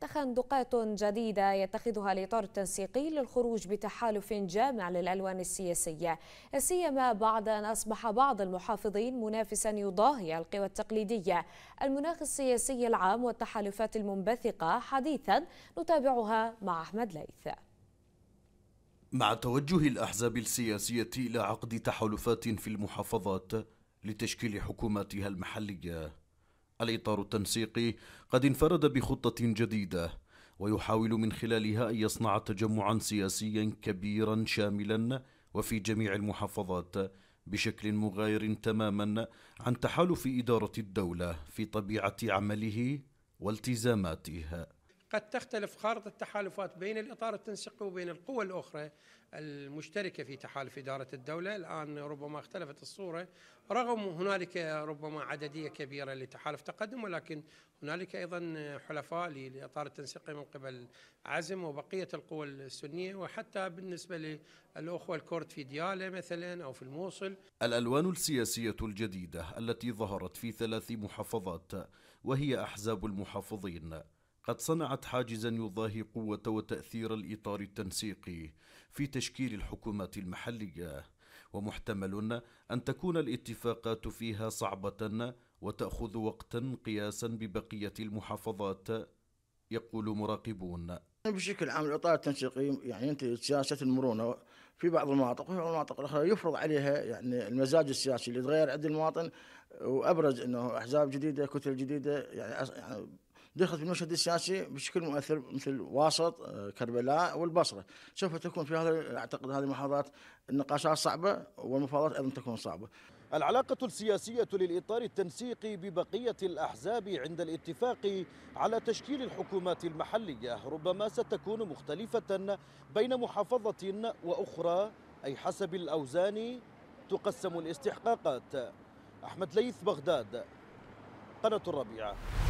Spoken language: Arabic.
تخندقات جديدة يتخذها الإطار التنسيقي للخروج بتحالف جامع للألوان السياسية سيما بعد أن أصبح بعض المحافظين منافسا يضاهي القوى التقليدية المناخ السياسي العام والتحالفات المنبثقة حديثا نتابعها مع أحمد ليث مع توجه الأحزاب السياسية إلى عقد تحالفات في المحافظات لتشكيل حكوماتها المحلية الإطار التنسيقي قد انفرد بخطة جديدة ويحاول من خلالها أن يصنع تجمعا سياسيا كبيرا شاملا وفي جميع المحافظات بشكل مغاير تماما عن تحالف إدارة الدولة في طبيعة عمله والتزاماته قد تختلف خارطة التحالفات بين الإطار التنسيقي وبين القوى الأخرى المشتركة في تحالف إدارة الدولة الآن ربما اختلفت الصورة رغم هنالك ربما عددية كبيرة لتحالف تقدم ولكن هنالك أيضا حلفاء لإطار التنسيقي من قبل عزم وبقية القوى السنية وحتى بالنسبة للأخوة الكرد في ديالة مثلا أو في الموصل الألوان السياسية الجديدة التي ظهرت في ثلاث محافظات وهي أحزاب المحافظين قد صنعت حاجزا يضاهي قوه وتاثير الاطار التنسيقي في تشكيل الحكومات المحليه ومحتمل ان تكون الاتفاقات فيها صعبه وتاخذ وقتا قياسا ببقيه المحافظات يقول مراقبون بشكل عام الاطار التنسيقي يعني أنت سياسه المرونه في بعض المناطق وفي بعض المناطق الاخرى يفرض عليها يعني المزاج السياسي اللي تغير عند المواطن وابرز انه احزاب جديده كتل جديده يعني, يعني دخلت في المشهد السياسي بشكل مؤثر مثل واسط آه، كربلاء والبصره سوف تكون في هذا اعتقد هذه المحاضرات النقاشات صعبه والمفاوضات ايضا تكون صعبه العلاقة السياسية للإطار التنسيقي ببقية الأحزاب عند الاتفاق على تشكيل الحكومات المحلية ربما ستكون مختلفة بين محافظة وأخرى أي حسب الأوزان تقسم الاستحقاقات أحمد ليث بغداد قناة الربيع